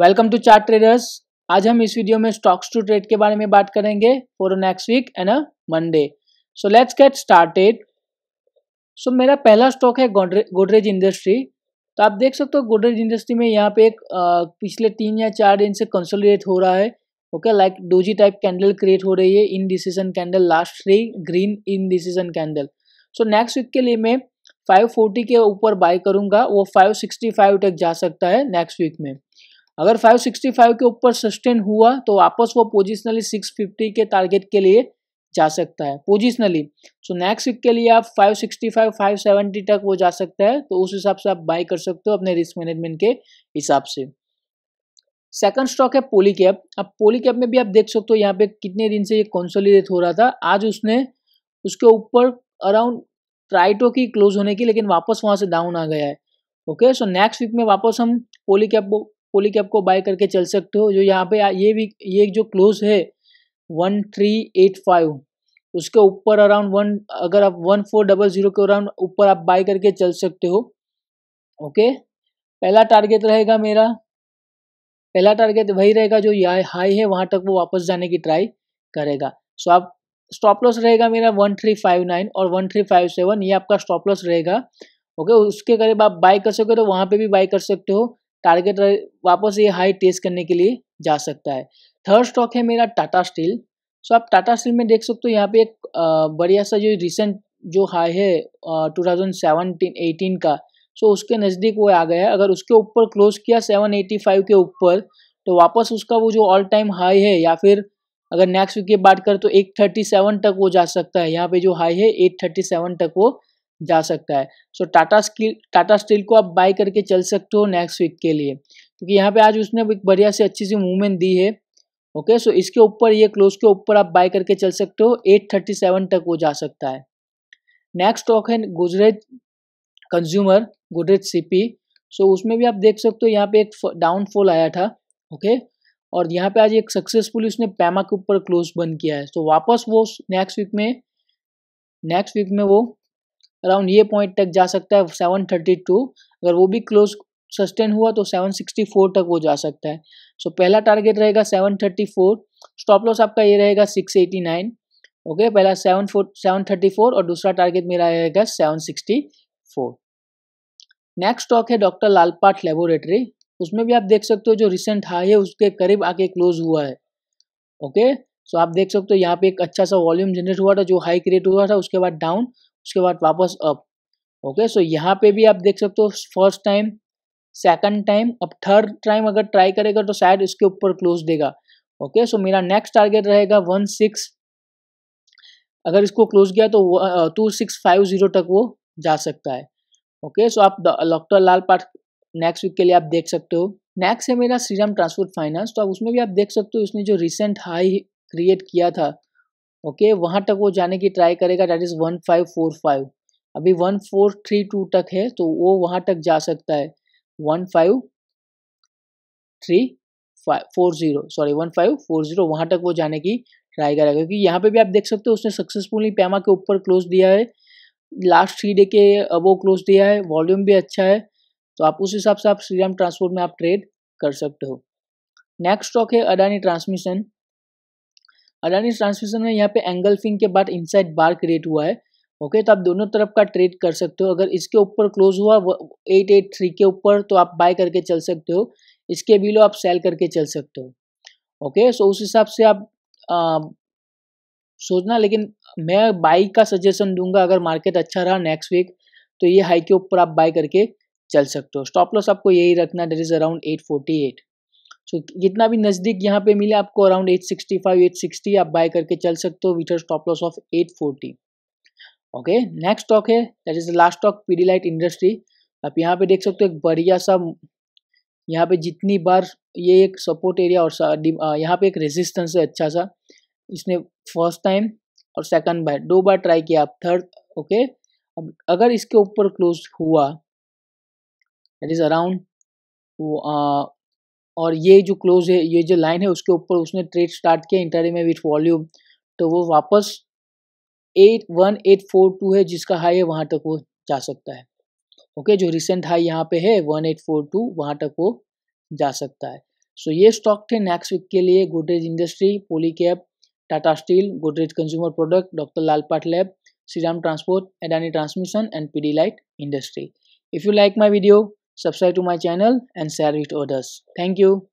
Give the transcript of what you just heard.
Welcome to chart traders आज हम इस वीडियो में स्टॉक्स टू ट्रेड के बारे में बात करेंगे for next week and a Monday so let's get started so मेरा पहला स्टॉक है गोडरेज इंडस्ट्री तो आप देख सकते हो गोडरेज इंडस्ट्री में यहाँ पे एक आ, पिछले तीन या चार दिन से कंसोलिडेट हो रहा है okay like doji type candle create हो रही है indecision candle last three green indecision candle so next week के लिए मैं 540 के ऊपर बाय करूंगा वो 565 तक जा सकता है नेक्स्ट वीक में अगर 565 के ऊपर सस्टेन हुआ तो वापस वो पोजिशनली 650 के टारगेट के लिए जा सकता है पोजिशनली सो नेक्स्ट वीक के लिए आप 565 570 तक वो जा सकता है तो उस हिसाब से आप बाई कर सकते हो अपने रिस्क मैनेजमेंट के हिसाब से सेकंड स्टॉक है पोली कैप अब पोली कैप में भी आप देख सकते हो यहाँ पे कितने दिन से ये कॉन्सोलिडेट हो रहा था आज उसने उसके ऊपर अराउंड ट्राइटो की क्लोज होने की लेकिन वापस वहाँ से डाउन आ गया है ओके सो नेक्स्ट वीक में वापस हम पोली कैप पोली कैप को बाय करके चल सकते हो जो यहाँ पे ये भी ये जो क्लोज है वन थ्री एट फाइव उसके ऊपर अराउंड वन अगर आप वन फोर डबल जीरो के अराउंड ऊपर आप बाय करके चल सकते हो ओके पहला टारगेट रहेगा मेरा पहला टारगेट वही रहेगा जो या हाई है वहाँ तक वो वापस जाने की ट्राई करेगा सो आप स्टॉप लॉस रहेगा मेरा वन थ्री फाइव नाइन और वन थ्री फाइव सेवन ये आपका स्टॉप लॉस रहेगा ओके उसके करीब आप बाय कर सकते हो तो वहाँ पे भी बाय कर सकते हो टारगेट वापस ये हाई टेस्ट करने के लिए जा सकता है थर्ड स्टॉक है मेरा टाटा स्टील सो आप टाटा स्टील में देख सकते हो यहाँ पे एक बढ़िया सा जो रिसेंट जो हाई है टू थाउजेंड एटीन का सो उसके नज़दीक वो आ गया है अगर उसके ऊपर क्लोज किया सेवन एटी फाइव के ऊपर तो वापस उसका वो जो ऑल टाइम हाई है या फिर अगर नेक्स्ट वीक की बात करें तो एट थर्टी सेवन तक वो जा सकता है यहाँ पे जो हाई है एट थर्टी सेवन तक वो जा सकता है so Tata skill Tata Steel को आप बाय करके चल सकते हो नेक्स्ट वीक के लिए क्योंकि यहाँ पे आज उसने एक बढ़िया से अच्छी सी मूवमेंट दी है ओके सो इसके ऊपर ये क्लोज के ऊपर आप बाय करके चल सकते हो एट थर्टी सेवन तक वो जा सकता है नेक्स्ट स्टॉक है गुजरेज कंज्यूमर गुजरेज सीपी सो उसमें भी आप देख सकते हो यहाँ पे एक डाउनफॉल आया था ओके और यहाँ पे आज एक सक्सेसफुली उसने पैमा के ऊपर क्लोज बंद किया है तो वापस वो नेक्स्ट वीक में नेक्स्ट वीक में वो अराउंड ये पॉइंट तक जा सकता है सेवन थर्टी टू अगर वो भी क्लोज सस्टेन हुआ तो सेवन सिक्सटी फोर तक वो जा सकता है सो so, पहला टारगेट रहेगा seven thirty four stop loss आपका ये रहेगा सिक्स एटी नाइन ओके पहला seven four seven thirty four और दूसरा टारगेट मेरा रहेगा seven sixty four next stock है डॉक्टर लालपाट लेबोरेटरी उसमें भी आप देख सकते हो जो रिसेंट हाई है उसके करीब आके क्लोज हुआ है ओके okay? सो so, आप देख सकते हो यहाँ पे एक अच्छा सा वॉल्यूम जनरेट हुआ था जो हाई क्रिएट हुआ था उसके बाद डाउन उसके बाद वापस अप ओके सो यहाँ पे भी आप देख सकते हो फर्स्ट टाइम सेकंड टाइम अब थर्ड टाइम अगर ट्राई करेगा तो शायद इसके ऊपर क्लोज देगा ओके सो मेरा नेक्स्ट टारगेट रहेगा वन सिक्स अगर इसको क्लोज किया तो टू सिक्स फाइव जीरो तक वो जा सकता है ओके सो आप डॉक्टर लाल पाठ नेक्स्ट वीक के लिए आप देख सकते हो नेक्स्ट है मेरा श्रीराम ट्रांसपोर्ट फाइनेंस तो आप उसमें भी आप देख सकते हो इसने जो रिसेंट हाई क्रिएट किया था ओके वहां वहाँ तक वो जाने की ट्राई करेगा that is one five four five अभी वन फोर थ्री टू तक है तो वो वहाँ तक जा सकता है one five three five four zero sorry one five four zero वहाँ तक वो जाने की ट्राई करेगा क्योंकि यहाँ पे भी आप देख सकते हो उसने सक्सेसफुली पैमा के ऊपर क्लोज दिया है लास्ट थ्री डे के अबो क्लोज दिया है वॉल्यूम भी अच्छा है तो आप उस हिसाब से आप श्रीराम ट्रांसपोर्ट में आप ट्रेड कर सकते हो नेक्स्ट स्टॉक है अडानी ट्रांसमिशन अडानी ट्रांसमिशन में यहाँ पे एंगल फिंग के बाद इनसाइड बार क्रिएट हुआ है ओके तो आप दोनों तरफ का ट्रेड कर सकते हो अगर इसके ऊपर क्लोज हुआ एट एट थ्री के ऊपर तो आप बाय करके चल सकते हो इसके बिलो आप सेल करके चल सकते हो ओके सो उस हिसाब से आप आ, सोचना लेकिन मैं बाई का सजेशन दूंगा अगर मार्केट अच्छा रहा नेक्स्ट वीक तो ये हाई के ऊपर आप बाय करके चल सकते हो स्टॉप लॉस आपको यही रखना that is around eight forty eight so तो जितना भी नज़दीक यहाँ पे मिले आपको अराउंड 865 860 आप बाय करके चल सकते हो with stop loss of 840 okay next stock है that is the last stock Pidilite industry आप यहाँ पे देख सकते हो एक बढ़िया सा यहाँ पे जितनी बार ये एक सपोर्ट एरिया और यहाँ पे एक रेजिस्टेंस है अच्छा सा इसने फर्स्ट टाइम और सेकंड बार दो बार ट्राई किया आप थर्ड ओके अब अगर इसके ऊपर क्लोज हुआ दैट इज अराउंड और ये जो क्लोज है ये जो लाइन है उसके ऊपर उसने ट्रेड स्टार्ट किया इंटरडे में विथ वॉल्यूम तो वो वापस eight one eight four two है जिसका हाई है वहाँ तक वो जा सकता है ओके जो रिसेंट हाई यहाँ पे है वन एट फोर टू वहाँ तक वो जा सकता है सो ये स्टॉक थे नेक्स्ट वीक के लिए Godrej industry poly Tata Steel Godrej consumer product doctor Lal path lab Shriram transport Adani transmission and D light industry if you like my video subscribe to my channel and share it with others thank you